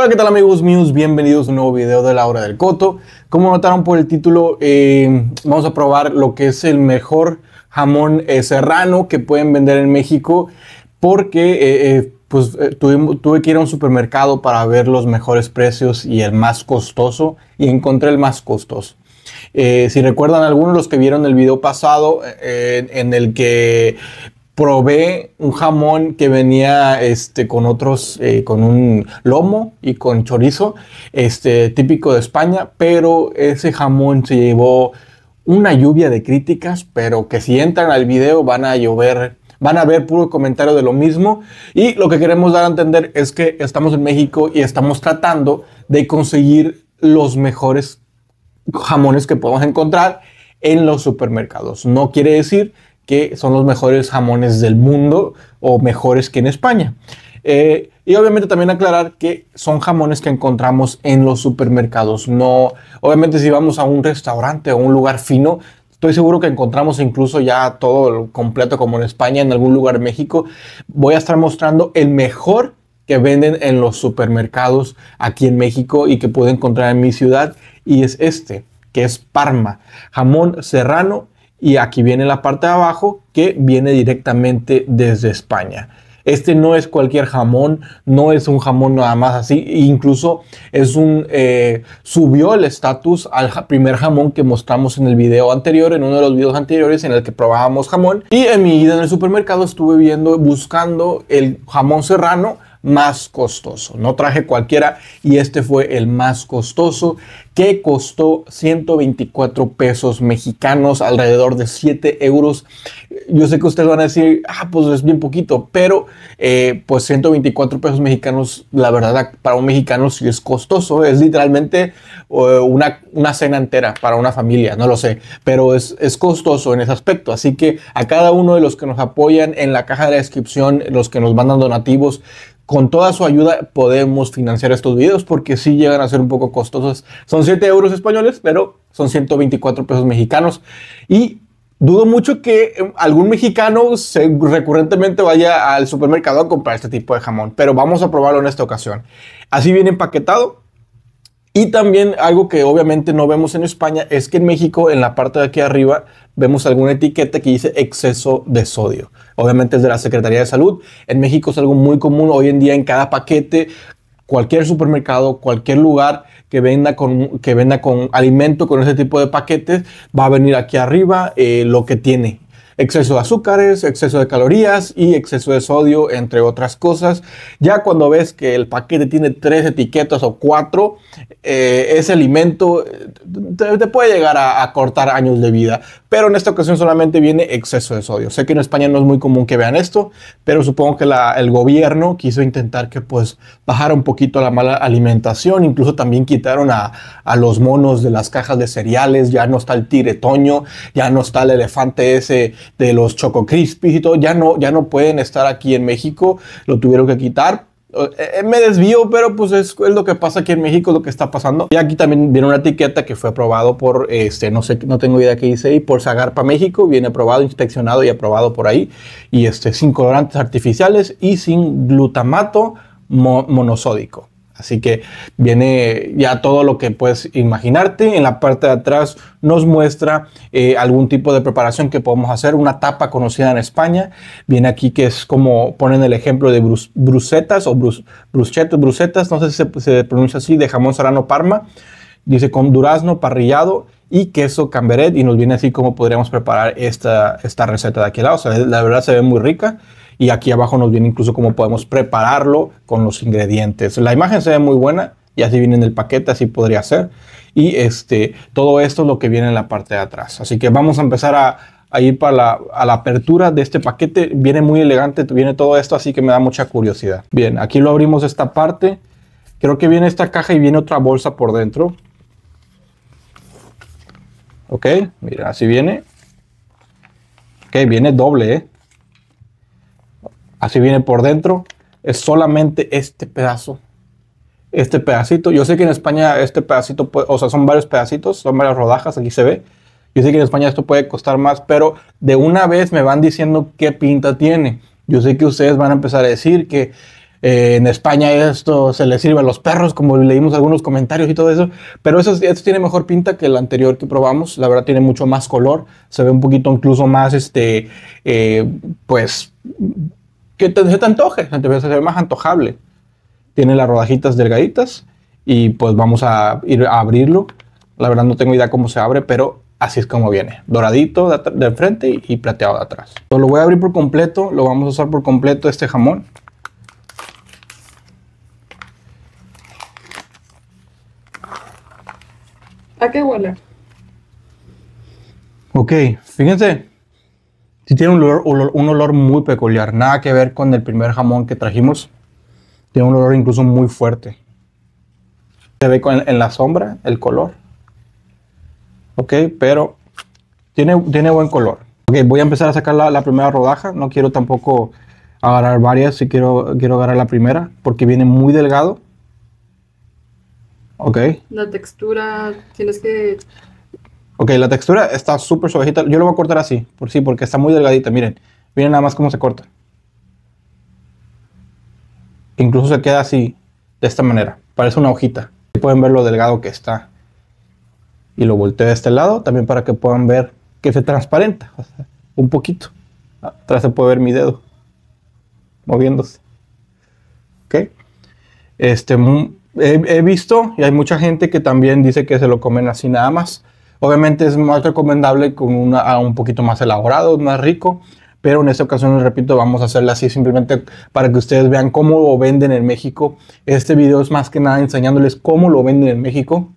Hola, ¿qué tal amigos míos? Bienvenidos a un nuevo video de la hora del coto. Como notaron por el título, eh, vamos a probar lo que es el mejor jamón eh, serrano que pueden vender en México porque eh, pues, tuve, tuve, que ir a un supermercado para ver los mejores precios y el más costoso y encontré el más costoso. si recuerdan algunos los que vieron el video pasado en el que probé un jamón que venía este, con otros, eh, con un lomo y con chorizo, este, típico de España, pero ese jamón se llevó una lluvia de críticas, pero que si entran al video van a llover van a ver puro comentario de lo mismo. Y lo que queremos dar a entender es que estamos en México y estamos tratando de conseguir los mejores jamones que podemos encontrar en los supermercados. No quiere decir que son los mejores jamones del mundo o mejores que en España. Eh, y obviamente también aclarar que son jamones que encontramos en los supermercados. No, obviamente si vamos a un restaurante o un lugar fino, estoy seguro que encontramos incluso ya todo completo como en España, en algún lugar en México. Voy a estar mostrando el mejor que venden en los supermercados aquí en México y que pude encontrar en mi ciudad y es este, que es Parma, jamón serrano y aquí viene la parte de abajo que viene directamente desde España. Este no es cualquier jamón, no es un jamón nada más así, incluso es un eh, subió el estatus al primer jamón que mostramos en el video anterior, en uno de los videos anteriores en el que probábamos jamón. Y en mi ida en el supermercado estuve viendo, buscando el jamón serrano más costoso. No traje cualquiera y este fue el más costoso que costó 124 pesos mexicanos, alrededor de 7 euros. Yo sé que ustedes van a decir, ah, pues es bien poquito, pero eh, pues 124 pesos mexicanos, la verdad, para un mexicano sí es costoso. Es literalmente eh, una, una cena entera para una familia, no lo sé, pero es, es costoso en ese aspecto. Así que a cada uno de los que nos apoyan en la caja de la descripción, los que nos mandan donativos, con toda su ayuda podemos financiar estos videos porque sí llegan a ser un poco costosos. Son 7 euros españoles, pero son 124 pesos mexicanos. Y dudo mucho que em, algún mexicano se recurrentemente vaya al supermercado a comprar este tipo de jamón, pero vamos a probarlo en esta ocasión. Así viene empaquetado. Y también algo que obviamente no vemos en España es que en México, en la parte de aquí arriba, vemos alguna etiqueta que dice exceso de sodio. Obviamente es de la Secretaría de Salud. En México es algo muy común hoy en día en cada paquete, cualquier supermercado, cualquier lugar que venda con, que venda con alimento, con ese tipo de paquetes, va a venir aquí arriba eh, lo que tiene exceso de azúcares, exceso de calorías y exceso de sodio, entre otras cosas. Ya cuando ves que el paquete tiene tres etiquetas o cuatro, eh, ese alimento eh, te, puede llegar a cortar años de vida pero en esta ocasión solamente viene exceso de sodio. Sé que en España no es muy común que vean esto, pero supongo que el gobierno quiso intentar que pues bajara un poquito la mala alimentación, incluso también quitaron a, los monos de las cajas de cereales, ya no está el tiretoño, ya no está el elefante ese de los choco y todo, ya no, ya no pueden estar aquí en México, lo tuvieron que quitar eh, eh, me desvío, pero pues es, lo que pasa aquí en México, lo que está pasando. Y aquí también viene una etiqueta que fue aprobado por, este, no sé, no tengo idea qué dice y por Zagarpa México, viene aprobado, inspeccionado y aprobado por ahí. Y este, sin colorantes artificiales y sin glutamato monosódico. Así que viene ya todo lo que puedes imaginarte. En la parte de atrás nos muestra eh, algún tipo de preparación que podemos hacer. Una tapa conocida en España. Viene aquí que es como ponen el ejemplo de brusetas o brus, brusetas. No sé si se, pronuncia así, de jamón serrano parma. Dice con durazno parrillado y queso camberet. Y nos viene así como podríamos preparar esta, esta receta de aquí al lado. O sea, la verdad se ve muy rica y aquí abajo nos viene incluso cómo podemos prepararlo con los ingredientes. La imagen se ve muy buena y así viene en el paquete, así podría ser. Y este, todo esto es lo que viene en la parte de atrás. Así que vamos a empezar a, ir para a la apertura de este paquete. Viene muy elegante, viene todo esto, así que me da mucha curiosidad. Bien, aquí lo abrimos esta parte. Creo que viene esta caja y viene otra bolsa por dentro. Ok, mira, así viene. Ok, viene doble, ¿eh? Así viene por dentro. Es solamente este pedazo. Este pedacito. Yo sé que en España este pedacito, o sea, son varios pedacitos, son varias rodajas, aquí se ve. Yo sé que en España esto puede costar más, pero de una vez me van diciendo qué pinta tiene. Yo sé que ustedes van a empezar a decir que eh, en España esto se le sirve a los perros, como leímos algunos comentarios y todo eso. Pero eso, esto tiene mejor pinta que el anterior que probamos. La verdad tiene mucho más color. Se ve un poquito incluso más, este, eh, pues, que te, se te antoje, se te más antojable. Tiene las rodajitas delgaditas y pues vamos a ir a abrirlo. La verdad no tengo idea cómo se abre, pero así es como viene. Doradito de, frente y, plateado de atrás. lo voy a abrir por completo, lo vamos a usar por completo este jamón. ¿A qué huele? Ok, fíjense, Sí tiene un olor, muy peculiar, nada que ver con el primer jamón que trajimos. Tiene un olor incluso muy fuerte. Se ve en la sombra el color. Ok, pero tiene, tiene buen color. Ok, voy a empezar a sacar la, la primera rodaja. No quiero tampoco agarrar varias, si quiero, quiero agarrar la primera, porque viene muy delgado. Ok. La textura, tienes que Ok, la textura está súper suavecita. Yo lo voy a cortar así, por sí, porque está muy delgadita. Miren, miren nada más cómo se corta. Incluso se queda así, de esta manera. Parece una hojita. Pueden ver lo delgado que está. Y lo volteo de este lado también para que puedan ver que se transparenta. un poquito. Atrás se puede ver mi dedo moviéndose. Ok. Este, he visto y hay mucha gente que también dice que se lo comen así nada más. Obviamente es más recomendable con una, un poquito más elaborado, más rico, pero en esta ocasión, les repito, vamos a hacerla así simplemente para que ustedes vean cómo lo venden en México. Este video es más que nada enseñándoles cómo lo venden en México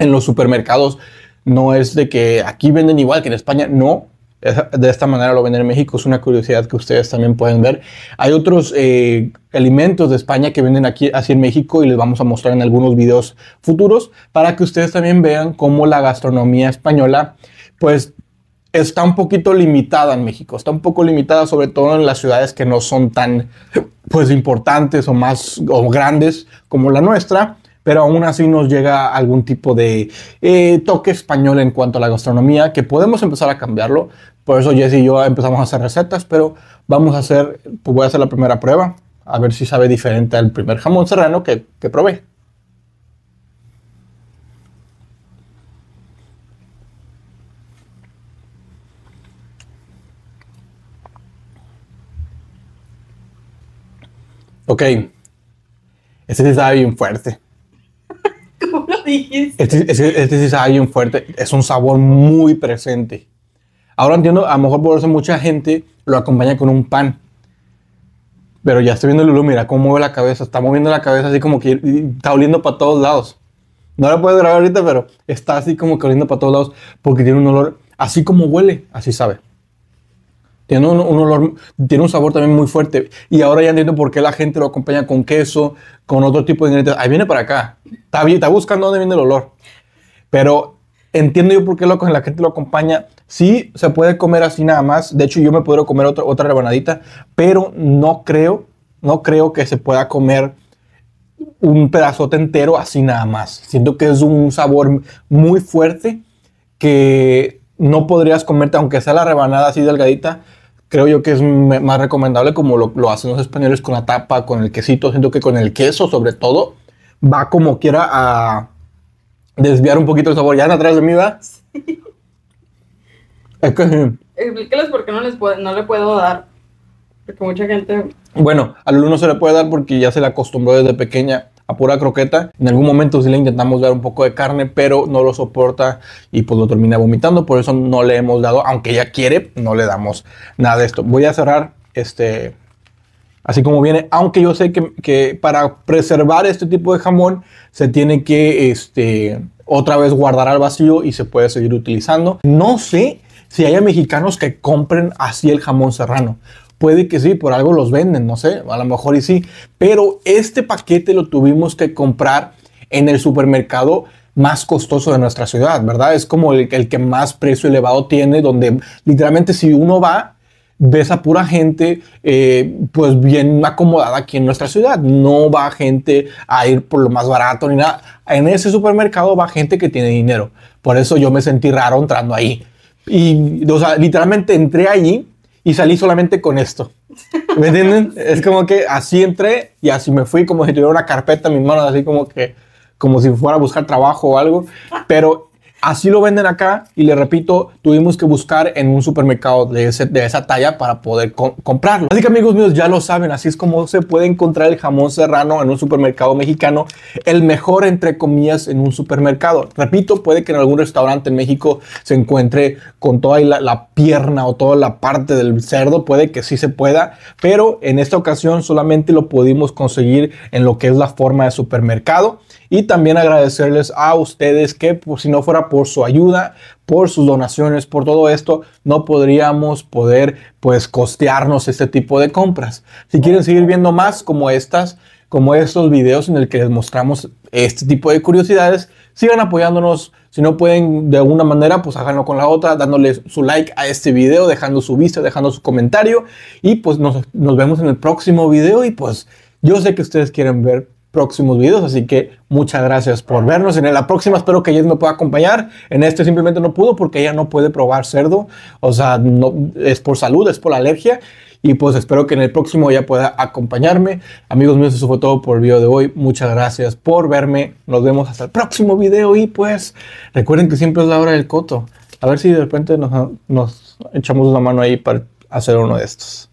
en los supermercados. No es de que aquí venden igual que en España, no de esta manera lo venden en México. Es una curiosidad que ustedes también pueden ver. Hay otros eh, alimentos de España que venden aquí así en México y les vamos a mostrar en algunos videos futuros para que ustedes también vean cómo la gastronomía española pues está un poquito limitada en México. Está un poco limitada sobre todo en las ciudades que no son tan pues importantes o más o grandes como la nuestra pero aún así nos llega algún tipo de eh, toque español en cuanto a la gastronomía, que podemos empezar a cambiarlo. Por eso Jesse y yo empezamos a hacer recetas, pero vamos a hacer, pues voy a hacer la primera prueba, a ver si sabe diferente al primer jamón serrano que, que probé. Ok. Este sí sabe bien fuerte. Este, este, este, sí sabe bien fuerte, es un sabor muy presente. Ahora entiendo, a lo mejor por eso mucha gente lo acompaña con un pan. Pero ya estoy viendo Lulu, mira cómo mueve la cabeza, está moviendo la cabeza así como que está oliendo para todos lados. No la puedo grabar ahorita, pero está así como que oliendo para todos lados porque tiene un olor, así como huele, así sabe. Tiene un, olor, tiene un sabor también muy fuerte. Y ahora ya entiendo por qué la gente lo acompaña con queso, con otro tipo de ingredientes. Ahí viene para acá. Está, está buscando dónde viene el olor. Pero entiendo yo por qué lo, la gente lo acompaña. Sí, se puede comer así nada más. De hecho, yo me puedo comer otra, otra rebanadita, pero no creo, no creo que se pueda comer un pedazote entero así nada más. Siento que es un sabor muy fuerte que no podrías comerte, aunque sea la rebanada así delgadita, creo yo que es más recomendable como lo, hacen los españoles con la tapa, con el quesito. Siento que con el queso, sobre todo, va como quiera a desviar un poquito el sabor. ¿Ya atrás de mí, va? Sí. Explíqueles por qué no, les no le puedo dar. Porque mucha gente... Bueno, al uno se le puede dar porque ya se le acostumbró desde pequeña a pura croqueta. En algún momento sí le intentamos dar un poco de carne, pero no lo soporta y pues lo termina vomitando. Por eso no le hemos dado, aunque ella quiere, no le damos nada de esto. Voy a cerrar este, así como viene. Aunque yo sé que, para preservar este tipo de jamón se tiene que este, otra vez guardar al vacío y se puede seguir utilizando. No sé si haya mexicanos que compren así el jamón serrano. Puede que sí, por algo los venden, no sé, a lo mejor y sí. Pero este paquete lo tuvimos que comprar en el supermercado más costoso de nuestra ciudad, ¿verdad? Es como el, que más precio elevado tiene, donde literalmente si uno va, ves a pura gente eh, pues bien acomodada aquí en nuestra ciudad. No va gente a ir por lo más barato ni nada. En ese supermercado va gente que tiene dinero. Por eso yo me sentí raro entrando ahí. Y, o sea, literalmente entré allí y salí solamente con esto. ¿Me entienden? es como que así entré y así me fui, como si tuviera una carpeta en mis manos, así como que como si fuera a buscar trabajo o algo, pero Así lo venden acá y le repito, tuvimos que buscar en un supermercado de, ese, de esa talla para poder comprarlo. Así que amigos míos, ya lo saben, así es como se puede encontrar el jamón serrano en un supermercado mexicano, el mejor entre comillas en un supermercado. Repito, puede que en algún restaurante en México se encuentre con toda la pierna o toda la parte del cerdo, puede que sí se pueda, pero en esta ocasión solamente lo pudimos conseguir en lo que es la forma de supermercado. Y también agradecerles a ustedes que pues, si no fuera por su ayuda, por sus donaciones, por todo esto, no podríamos poder pues costearnos este tipo de compras. Si quieren seguir viendo más como estas, como estos videos en el que les mostramos este tipo de curiosidades, sigan apoyándonos. Si no pueden de alguna manera, pues háganlo con la otra, dándole su like a este video, dejando su vista, dejando su comentario. Y pues nos, nos vemos en el próximo video y pues yo sé que ustedes quieren ver próximos videos. Así que muchas gracias por vernos. En la próxima espero que ella me pueda acompañar. En este simplemente no pudo porque ella no puede probar cerdo. O sea, no, es por salud, es por alergia. Y pues espero que en el próximo ya pueda acompañarme. Amigos míos, eso fue todo por el video de hoy. Muchas gracias por verme. Nos vemos hasta el próximo video. Y pues recuerden que siempre es la hora del coto. A ver si de repente nos echamos una mano ahí para hacer uno de estos.